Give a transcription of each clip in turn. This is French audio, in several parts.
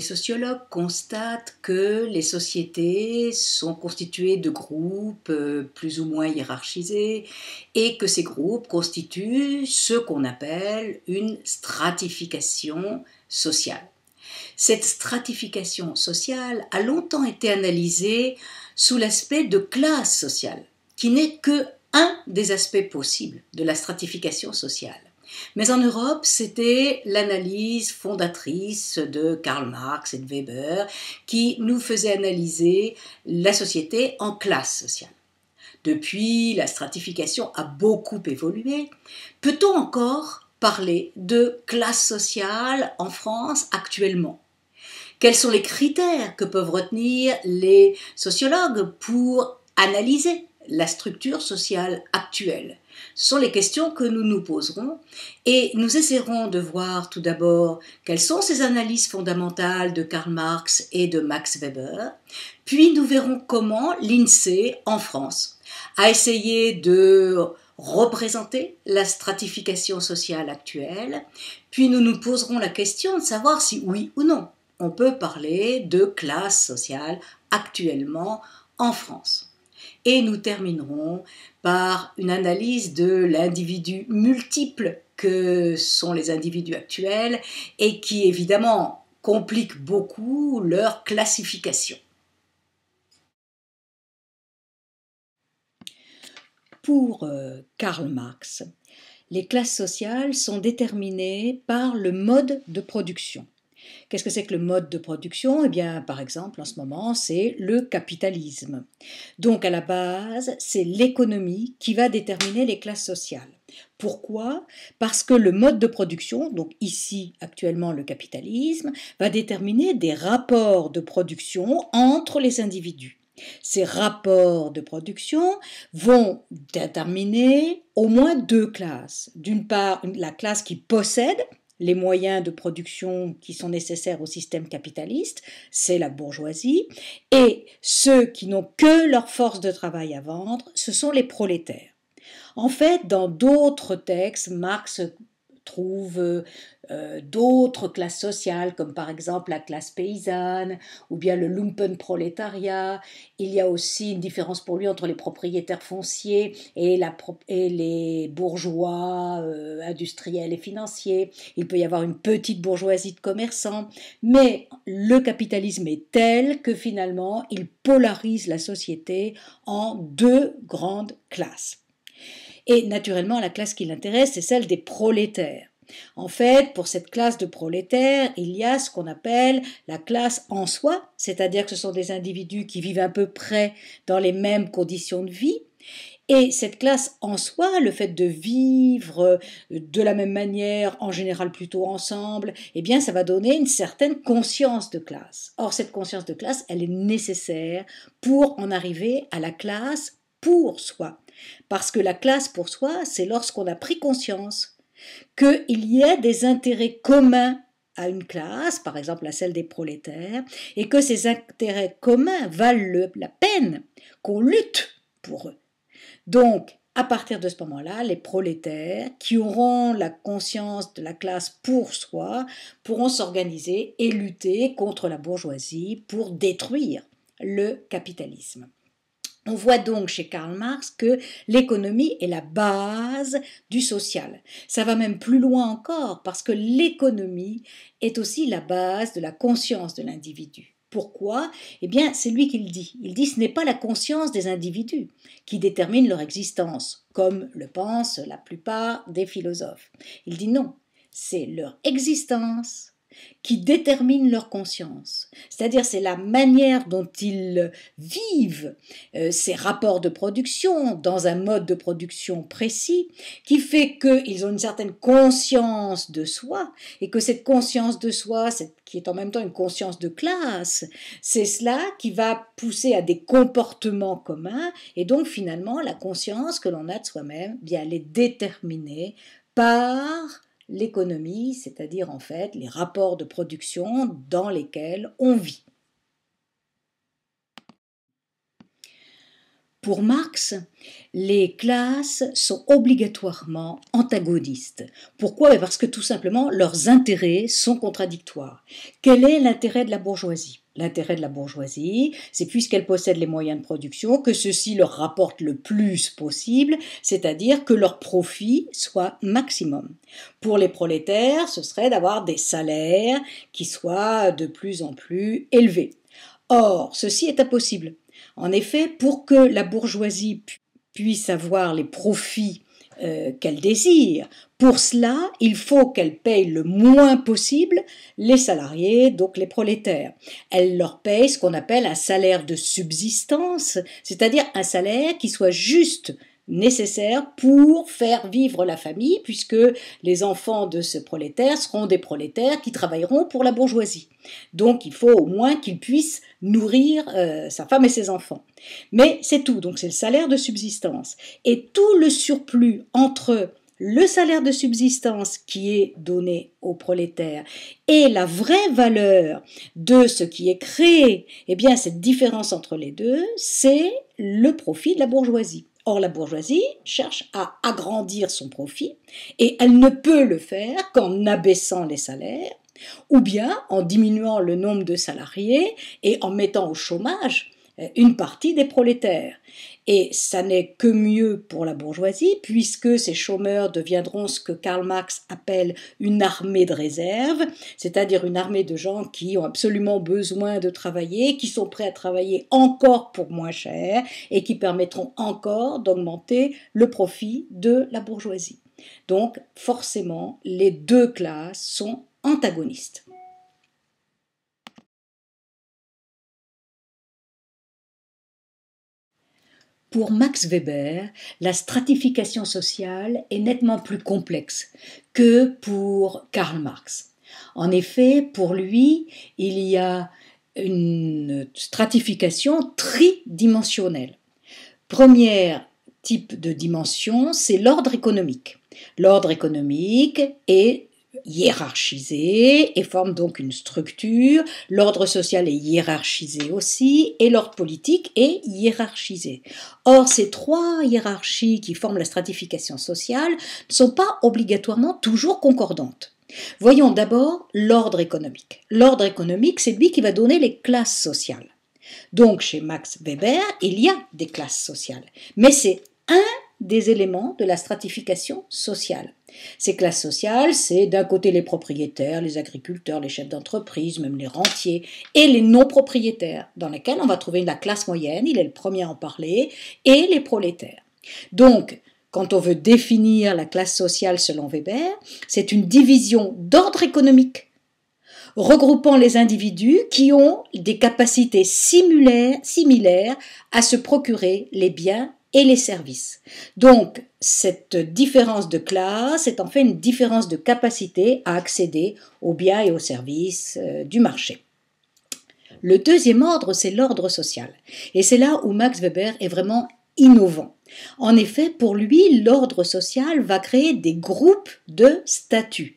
les sociologues constatent que les sociétés sont constituées de groupes euh, plus ou moins hiérarchisés et que ces groupes constituent ce qu'on appelle une stratification sociale. Cette stratification sociale a longtemps été analysée sous l'aspect de classe sociale, qui n'est que un des aspects possibles de la stratification sociale. Mais en Europe, c'était l'analyse fondatrice de Karl Marx et de Weber qui nous faisait analyser la société en classe sociale. Depuis, la stratification a beaucoup évolué. Peut-on encore parler de classe sociale en France actuellement Quels sont les critères que peuvent retenir les sociologues pour analyser la structure sociale actuelle ce sont les questions que nous nous poserons et nous essaierons de voir tout d'abord quelles sont ces analyses fondamentales de Karl Marx et de Max Weber, puis nous verrons comment l'INSEE en France a essayé de représenter la stratification sociale actuelle, puis nous nous poserons la question de savoir si oui ou non on peut parler de classe sociale actuellement en France. Et nous terminerons par une analyse de l'individu multiple que sont les individus actuels et qui évidemment complique beaucoup leur classification. Pour euh, Karl Marx, les classes sociales sont déterminées par le mode de production. Qu'est-ce que c'est que le mode de production Eh bien, par exemple, en ce moment, c'est le capitalisme. Donc, à la base, c'est l'économie qui va déterminer les classes sociales. Pourquoi Parce que le mode de production, donc ici actuellement le capitalisme, va déterminer des rapports de production entre les individus. Ces rapports de production vont déterminer au moins deux classes. D'une part, la classe qui possède, les moyens de production qui sont nécessaires au système capitaliste, c'est la bourgeoisie, et ceux qui n'ont que leur force de travail à vendre, ce sont les prolétaires. En fait, dans d'autres textes, Marx trouve euh, euh, d'autres classes sociales, comme par exemple la classe paysanne ou bien le lumpenprolétariat. Il y a aussi une différence pour lui entre les propriétaires fonciers et, la, et les bourgeois euh, industriels et financiers. Il peut y avoir une petite bourgeoisie de commerçants, mais le capitalisme est tel que finalement il polarise la société en deux grandes classes. Et naturellement, la classe qui l'intéresse, c'est celle des prolétaires. En fait, pour cette classe de prolétaires, il y a ce qu'on appelle la classe en soi, c'est-à-dire que ce sont des individus qui vivent à peu près dans les mêmes conditions de vie. Et cette classe en soi, le fait de vivre euh, de la même manière, en général plutôt ensemble, eh bien ça va donner une certaine conscience de classe. Or cette conscience de classe, elle est nécessaire pour en arriver à la classe pour soi. Parce que la classe pour soi, c'est lorsqu'on a pris conscience qu'il y a des intérêts communs à une classe, par exemple à celle des prolétaires, et que ces intérêts communs valent la peine qu'on lutte pour eux. Donc, à partir de ce moment-là, les prolétaires qui auront la conscience de la classe pour soi pourront s'organiser et lutter contre la bourgeoisie pour détruire le capitalisme. On voit donc chez Karl Marx que l'économie est la base du social. Ça va même plus loin encore parce que l'économie est aussi la base de la conscience de l'individu. Pourquoi Eh bien, c'est lui qui le dit. Il dit ce n'est pas la conscience des individus qui détermine leur existence, comme le pensent la plupart des philosophes. Il dit non, c'est leur existence qui détermine leur conscience. C'est-à-dire c'est la manière dont ils vivent euh, ces rapports de production dans un mode de production précis qui fait qu'ils ont une certaine conscience de soi et que cette conscience de soi, qui est en même temps une conscience de classe, c'est cela qui va pousser à des comportements communs et donc finalement la conscience que l'on a de soi-même, bien elle est déterminée par l'économie, c'est-à-dire en fait les rapports de production dans lesquels on vit. Pour Marx, les classes sont obligatoirement antagonistes. Pourquoi Parce que tout simplement leurs intérêts sont contradictoires. Quel est l'intérêt de la bourgeoisie l'intérêt de la bourgeoisie, c'est puisqu'elle possède les moyens de production que ceux-ci leur rapportent le plus possible, c'est-à-dire que leur profit soit maximum. Pour les prolétaires, ce serait d'avoir des salaires qui soient de plus en plus élevés. Or, ceci est impossible. En effet, pour que la bourgeoisie puisse avoir les profits euh, qu'elle désire. Pour cela, il faut qu'elle paye le moins possible les salariés, donc les prolétaires. Elle leur paye ce qu'on appelle un salaire de subsistance, c'est-à-dire un salaire qui soit juste Nécessaire pour faire vivre la famille, puisque les enfants de ce prolétaire seront des prolétaires qui travailleront pour la bourgeoisie. Donc il faut au moins qu'il puisse nourrir euh, sa femme et ses enfants. Mais c'est tout, donc c'est le salaire de subsistance. Et tout le surplus entre le salaire de subsistance qui est donné aux prolétaires et la vraie valeur de ce qui est créé, eh bien cette différence entre les deux, c'est le profit de la bourgeoisie. Or, la bourgeoisie cherche à agrandir son profit et elle ne peut le faire qu'en abaissant les salaires ou bien en diminuant le nombre de salariés et en mettant au chômage euh, une partie des prolétaires. Et ça n'est que mieux pour la bourgeoisie, puisque ces chômeurs deviendront ce que Karl Marx appelle une armée de réserve, c'est-à-dire une armée de gens qui ont absolument besoin de travailler, qui sont prêts à travailler encore pour moins cher, et qui permettront encore d'augmenter le profit de la bourgeoisie. Donc forcément, les deux classes sont antagonistes. Pour Max Weber, la stratification sociale est nettement plus complexe que pour Karl Marx. En effet, pour lui, il y a une stratification tridimensionnelle. Premier type de dimension, c'est l'ordre économique. L'ordre économique est hiérarchisées et forment donc une structure. L'ordre social est hiérarchisé aussi et l'ordre politique est hiérarchisé. Or, ces trois hiérarchies qui forment la stratification sociale ne sont pas obligatoirement toujours concordantes. Voyons d'abord l'ordre économique. L'ordre économique, c'est lui qui va donner les classes sociales. Donc, chez Max Weber, il y a des classes sociales, mais c'est un des éléments de la stratification sociale. Ces classes sociales, c'est d'un côté les propriétaires, les agriculteurs, les chefs d'entreprise, même les rentiers, et les non-propriétaires, dans lesquels on va trouver la classe moyenne, il est le premier à en parler, et les prolétaires. Donc, quand on veut définir la classe sociale selon Weber, c'est une division d'ordre économique regroupant les individus qui ont des capacités similaires, similaires à se procurer les biens et les services. Donc, cette différence de classe est en fait une différence de capacité à accéder aux biens et aux services euh, du marché. Le deuxième ordre, c'est l'ordre social. Et c'est là où Max Weber est vraiment innovant. En effet, pour lui, l'ordre social va créer des groupes de statuts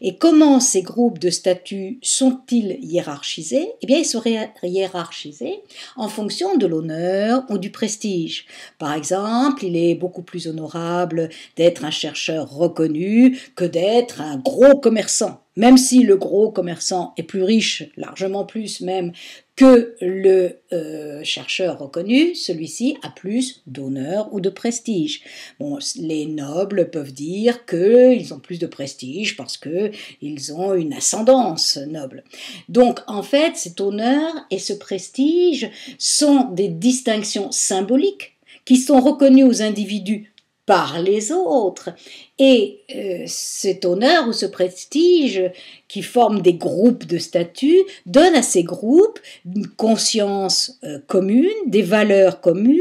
et comment ces groupes de statuts sont-ils hiérarchisés Eh bien, ils sont hiérarchisés en fonction de l'honneur ou du prestige. Par exemple, il est beaucoup plus honorable d'être un chercheur reconnu que d'être un gros commerçant. Même si le gros commerçant est plus riche, largement plus même, que le euh, chercheur reconnu, celui-ci a plus d'honneur ou de prestige. les nobles peuvent dire qu'ils ont plus de prestige parce qu'ils ont une ascendance noble. Donc, en fait, cet honneur et ce prestige sont des distinctions symboliques qui sont reconnues aux individus par les autres. Et euh, cet honneur ou ce prestige qui forme des groupes de statut donne à ces groupes une conscience euh, commune, des valeurs communes,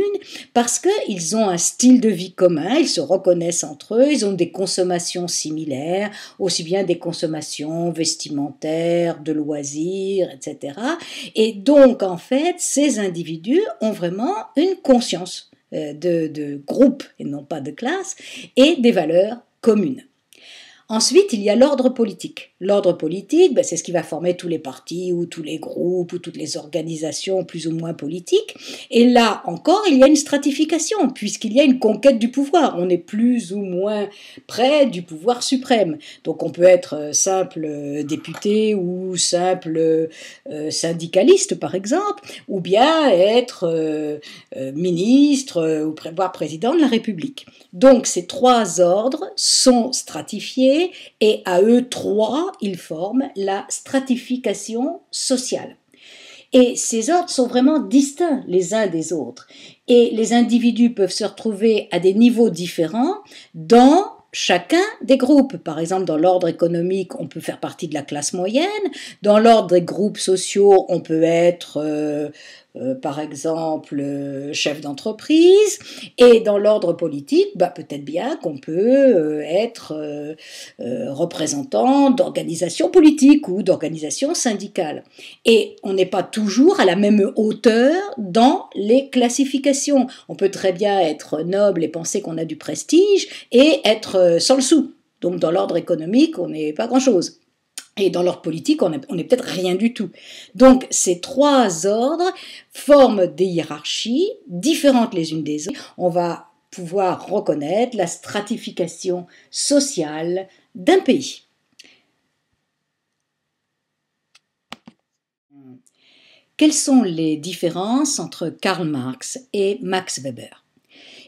parce qu'ils ont un style de vie commun, ils se reconnaissent entre eux, ils ont des consommations similaires, aussi bien des consommations vestimentaires, de loisirs, etc. Et donc, en fait, ces individus ont vraiment une conscience euh, de, de groupe et non pas de classe, et des valeurs communes. Ensuite, il y a l'ordre politique. L'ordre politique, ben, c'est ce qui va former tous les partis ou tous les groupes ou toutes les organisations plus ou moins politiques. Et là encore, il y a une stratification, puisqu'il y a une conquête du pouvoir. On est plus ou moins près du pouvoir suprême. Donc on peut être euh, simple euh, député ou simple euh, syndicaliste, par exemple, ou bien être ministre ou voire président de la République. Donc ces trois ordres sont stratifiés et à eux trois, ils forment la stratification sociale. Et ces ordres sont vraiment distincts les uns des autres. Et les individus peuvent se retrouver à des niveaux différents dans chacun des groupes. Par exemple, dans l'ordre économique, on peut faire partie de la classe moyenne. Dans l'ordre des groupes sociaux, on peut être euh, euh, par exemple euh, chef d'entreprise, et dans l'ordre politique, bah, peut-être bien qu'on peut euh, être représentant d'organisations politiques ou d'organisations syndicales. Et on n'est pas toujours à la même hauteur dans les classifications. On peut très bien être noble et penser qu'on a du prestige et être sans le sou. Donc dans l'ordre économique, on n'est pas grand-chose. Et dans leur politique, on n'est peut-être rien du tout. Donc ces trois ordres forment des hiérarchies différentes les unes des autres. On va pouvoir reconnaître la stratification sociale d'un pays. Quelles sont les différences entre Karl Marx et Max Weber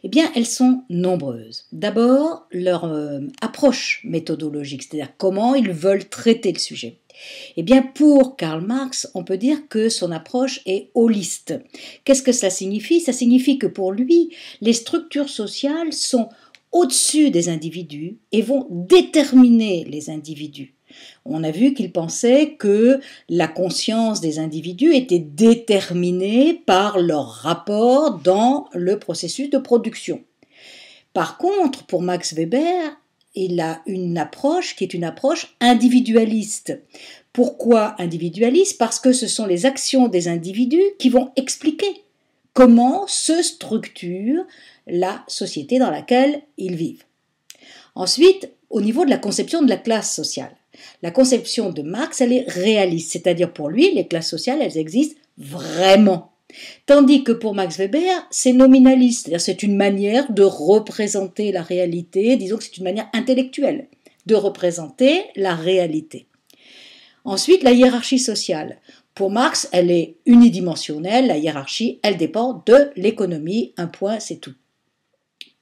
eh bien, elles sont nombreuses. D'abord, leur euh, approche méthodologique, c'est-à-dire comment ils veulent traiter le sujet. Eh bien, pour Karl Marx, on peut dire que son approche est holiste. Qu'est-ce que ça signifie Ça signifie que pour lui, les structures sociales sont au-dessus des individus et vont déterminer les individus. On a vu qu'il pensait que la conscience des individus était déterminée par leur rapport dans le processus de production. Par contre, pour Max Weber, il a une approche qui est une approche individualiste. Pourquoi individualiste Parce que ce sont les actions des individus qui vont expliquer comment se structure la société dans laquelle ils vivent. Ensuite, au niveau de la conception de la classe sociale. La conception de Marx, elle est réaliste, c'est-à-dire pour lui, les classes sociales, elles existent vraiment. Tandis que pour Max Weber, c'est nominaliste, c'est-à-dire c'est une manière de représenter la réalité, disons que c'est une manière intellectuelle de représenter la réalité. Ensuite, la hiérarchie sociale. Pour Marx, elle est unidimensionnelle, la hiérarchie, elle dépend de l'économie, un point, c'est tout.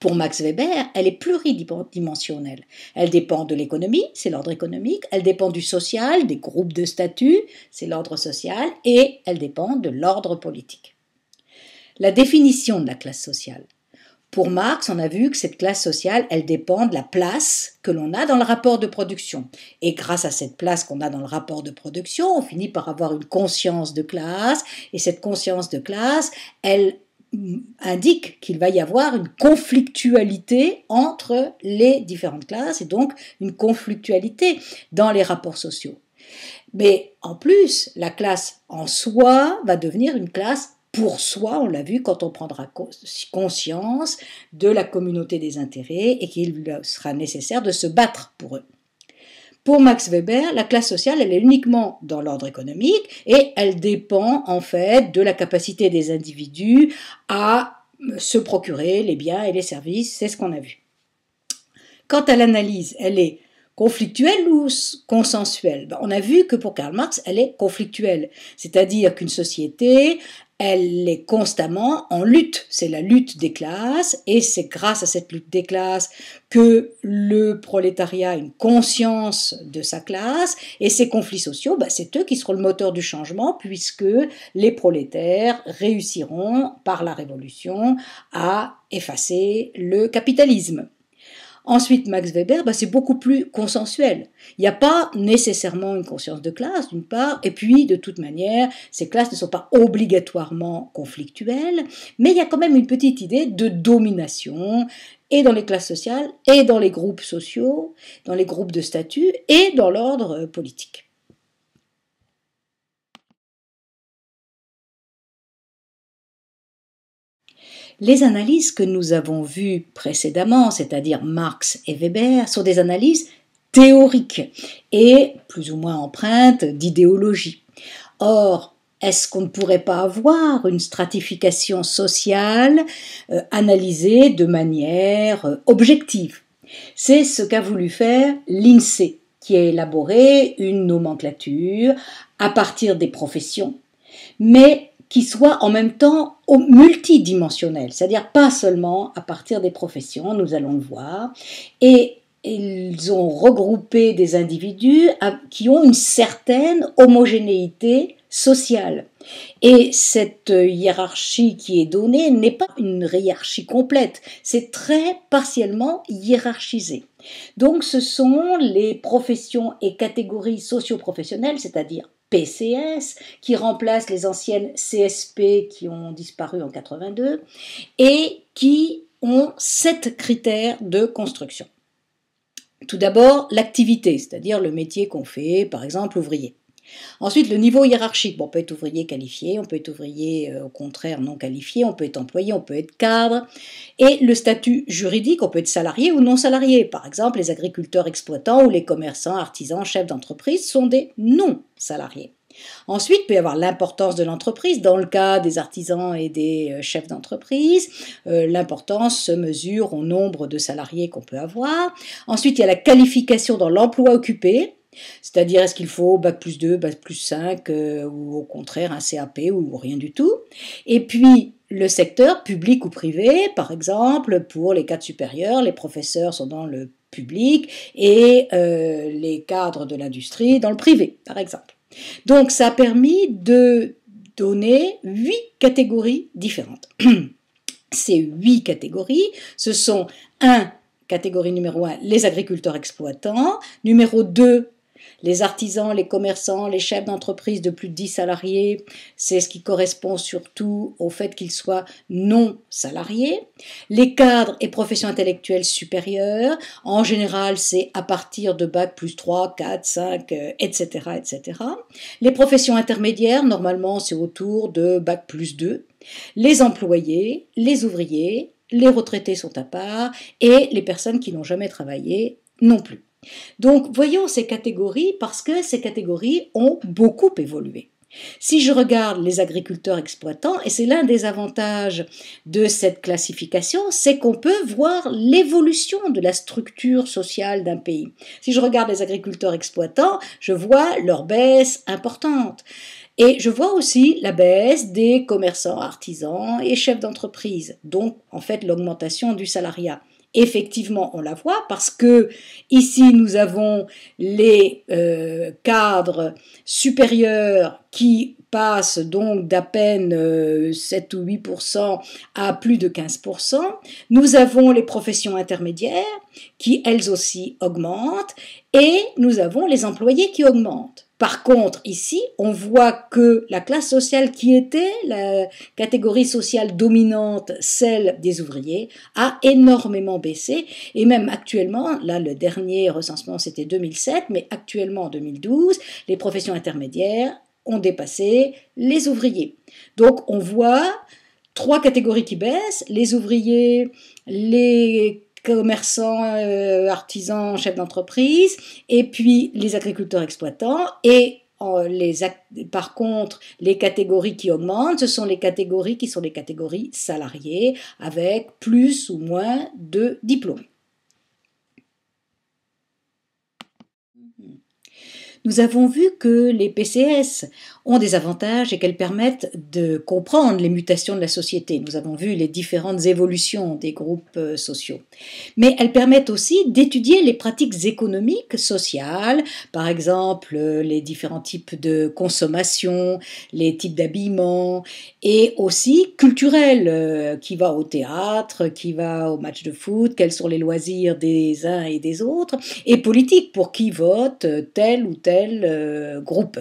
Pour Max Weber, elle est pluridimensionnelle. Elle dépend de l'économie, c'est l'ordre économique, elle dépend du social, des groupes de statut, c'est l'ordre social, et elle dépend de l'ordre politique. La définition de la classe sociale. Pour Marx, on a vu que cette classe sociale, elle dépend de la place que l'on a dans le rapport de production. Et grâce à cette place qu'on a dans le rapport de production, on finit par avoir une conscience de classe. Et cette conscience de classe, elle indique qu'il va y avoir une conflictualité entre les différentes classes et donc une conflictualité dans les rapports sociaux. Mais en plus, la classe en soi va devenir une classe pour soi, on l'a vu, quand on prendra conscience de la communauté des intérêts et qu'il sera nécessaire de se battre pour eux. Pour Max Weber, la classe sociale, elle est uniquement dans l'ordre économique et elle dépend en fait de la capacité des individus à se procurer les biens et les services, c'est ce qu'on a vu. Quant à l'analyse, elle est conflictuelle ou consensuelle ben, On a vu que pour Karl Marx, elle est conflictuelle, c'est-à-dire qu'une société, elle est constamment en lutte. C'est la lutte des classes, et c'est grâce à cette lutte des classes que le prolétariat a une conscience de sa classe, et ces conflits sociaux, bah, c'est eux qui seront le moteur du changement, puisque les prolétaires réussiront, par la révolution, à effacer le capitalisme. Ensuite, Max Weber, bah, c'est beaucoup plus consensuel. Il n'y a pas nécessairement une conscience de classe, d'une part, et puis, de toute manière, ces classes ne sont pas obligatoirement conflictuelles, mais il y a quand même une petite idée de domination, et dans les classes sociales, et dans les groupes sociaux, dans les groupes de statut, et dans l'ordre euh, politique. Les analyses que nous avons vues précédemment, c'est-à-dire Marx et Weber, sont des analyses théoriques et plus ou moins empreintes d'idéologie. Or, est-ce qu'on ne pourrait pas avoir une stratification sociale euh, analysée de manière euh, objective C'est ce qu'a voulu faire l'INSEE, e, qui a élaboré une nomenclature à partir des professions, mais qui soit en même temps multidimensionnel, c'est-à-dire pas seulement à partir des professions, nous allons le voir, et ils ont regroupé des individus qui ont une certaine homogénéité sociale. Et cette hiérarchie qui est donnée n'est pas une hiérarchie complète, c'est très partiellement hiérarchisé. Donc ce sont les professions et catégories socioprofessionnelles, c'est-à-dire PCS, qui remplace les anciennes CSP qui ont disparu en 82, et qui ont sept critères de construction. Tout d'abord, l'activité, c'est-à-dire le métier qu'on fait, par exemple ouvrier. Ensuite, le niveau hiérarchique. on peut être ouvrier qualifié, on peut être ouvrier euh, au contraire non qualifié, on peut être employé, on peut être cadre. Et le statut juridique, on peut être salarié ou non salarié. Par exemple, les agriculteurs exploitants ou les commerçants, artisans, chefs d'entreprise sont des non salariés. Ensuite, il peut y avoir l'importance de l'entreprise. Dans le cas des artisans et des euh, chefs d'entreprise, euh, l'importance se mesure au nombre de salariés qu'on peut avoir. Ensuite, il y a la qualification dans l'emploi occupé. C'est-à-dire, est-ce qu'il faut bac plus 2, bac plus 5, euh, ou au contraire un CAP ou rien du tout Et puis, le secteur public ou privé, par exemple, pour les cadres supérieurs, les professeurs sont dans le public et euh, les cadres de l'industrie dans le privé, par exemple. Donc, ça a permis de donner huit catégories différentes. Ces huit catégories, ce sont un, Catégorie numéro 1, les agriculteurs exploitants. Numéro 2, les artisans, les commerçants, les chefs d'entreprise de plus de 10 salariés, c'est ce qui correspond surtout au fait qu'ils soient non salariés, les cadres et professions intellectuelles supérieures, en général c'est à partir de bac plus 3, 4, 5, etc. etc. Les professions intermédiaires, normalement c'est autour de bac plus 2, les employés, les ouvriers, les retraités sont à part et les personnes qui n'ont jamais travaillé non plus. Donc voyons ces catégories parce que ces catégories ont beaucoup évolué. Si je regarde les agriculteurs exploitants, et c'est l'un des avantages de cette classification, c'est qu'on peut voir l'évolution de la structure sociale d'un pays. Si je regarde les agriculteurs exploitants, je vois leur baisse importante. Et je vois aussi la baisse des commerçants, artisans et chefs d'entreprise, donc en fait l'augmentation du salariat effectivement, on la voit parce que ici nous avons les euh, cadres supérieurs qui passent donc d'à peine 7 euh, ou 8% à plus de 15%. Nous avons les professions intermédiaires qui elles aussi augmentent et nous avons les employés qui augmentent. Par contre, ici, on voit que la classe sociale qui était la catégorie sociale dominante, celle des ouvriers, a énormément baissé. Et même actuellement, là, le dernier recensement, c'était 2007, mais actuellement, en 2012, les professions intermédiaires ont dépassé les ouvriers. Donc, on voit trois catégories qui baissent, les ouvriers, les commerçants, euh, artisans, chefs d'entreprise, et puis les agriculteurs exploitants, et euh, les, par contre, les catégories qui augmentent, ce sont les catégories qui sont les catégories salariées avec plus ou moins de diplômes. Nous avons vu que les PCS ont des avantages et qu'elles permettent de comprendre les mutations de la société. Nous avons vu les différentes évolutions des groupes euh, sociaux. Mais elles permettent aussi d'étudier les pratiques économiques, sociales, par exemple euh, les différents types de consommation, les types d'habillement, et aussi culturelles. Euh, qui va au théâtre, qui va au match de foot, quels sont les loisirs des uns et des autres, et politiques, pour qui vote tel ou tel groupes euh, groupe.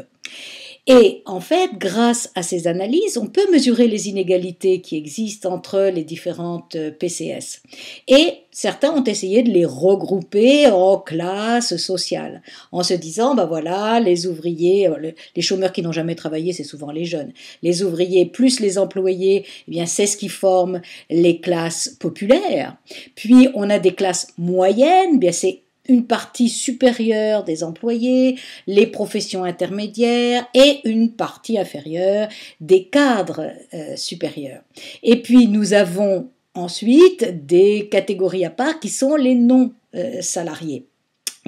Et en fait, grâce à ces analyses, on peut mesurer les inégalités qui existent entre les différentes euh, PCS. Et certains ont essayé de les regrouper en classes sociales, en se disant, ben voilà, les ouvriers, euh, les chômeurs qui n'ont jamais travaillé, c'est souvent les jeunes. Les ouvriers plus les employés, eh bien, c'est ce qui forme les classes populaires. Puis, on a des classes moyennes, eh bien, c'est une partie supérieure des employés, les professions intermédiaires et une partie inférieure des cadres euh, supérieurs. Et puis nous avons ensuite des catégories à part qui sont les non euh, salariés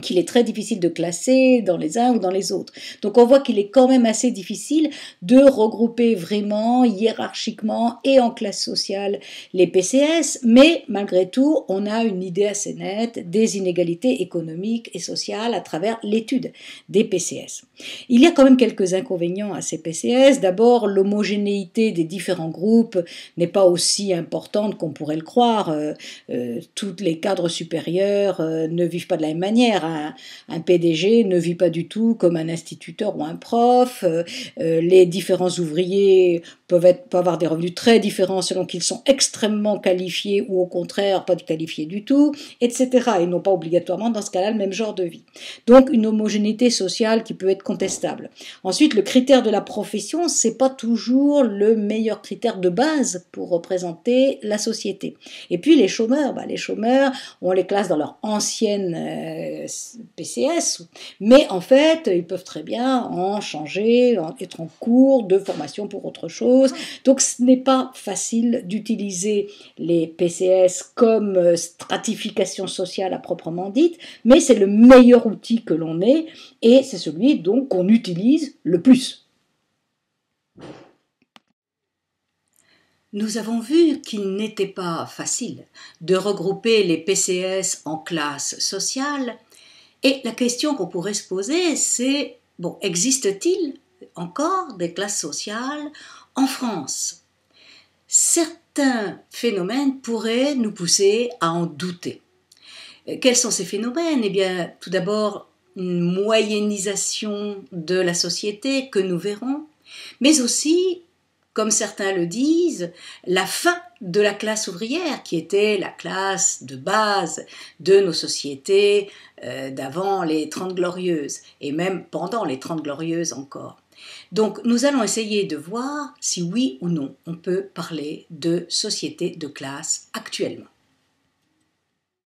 qu'il est très difficile de classer dans les uns ou dans les autres. Donc on voit qu'il est quand même assez difficile de regrouper vraiment hiérarchiquement et en classe sociale les PCS, mais malgré tout, on a une idée assez nette des inégalités économiques et sociales à travers l'étude des PCS. Il y a quand même quelques inconvénients à ces PCS. D'abord, l'homogénéité des différents groupes n'est pas aussi importante qu'on pourrait le croire. Toutes euh, euh, tous les cadres supérieurs euh, ne vivent pas de la même manière. Hein un, PDG ne vit pas du tout comme un instituteur ou un prof. Euh, euh, les différents ouvriers peuvent, avoir des revenus très différents selon qu'ils sont extrêmement qualifiés ou au contraire pas qualifiés du tout, etc. Ils n'ont pas obligatoirement dans ce cas-là le même genre de vie. Donc une homogénéité sociale qui peut être contestable. Ensuite, le critère de la profession, c'est pas toujours le meilleur critère de base pour représenter la société. Et puis les chômeurs, bah, les chômeurs, on les classe dans leur ancienne euh, PCS, mais en fait, ils peuvent très bien en changer, en, être en cours de formation pour autre chose. Donc ce n'est pas facile d'utiliser les PCS comme euh, stratification sociale à proprement dite, mais c'est le meilleur outil que l'on ait et c'est celui donc qu'on utilise le plus. Nous avons vu qu'il n'était pas facile de regrouper les PCS en classes sociales et la question qu'on pourrait se poser, c'est, bon, existe-t-il encore des classes sociales en France Certains phénomènes pourraient nous pousser à en douter. Euh, quels sont ces phénomènes Eh bien, tout d'abord, une moyennisation de la société que nous verrons, mais aussi, comme certains le disent, la fin de la classe ouvrière, qui était la classe de base de nos sociétés euh, d'avant les Trente Glorieuses, et même pendant les Trente Glorieuses encore. Donc nous allons essayer de voir si oui ou non on peut parler de société de classe actuellement.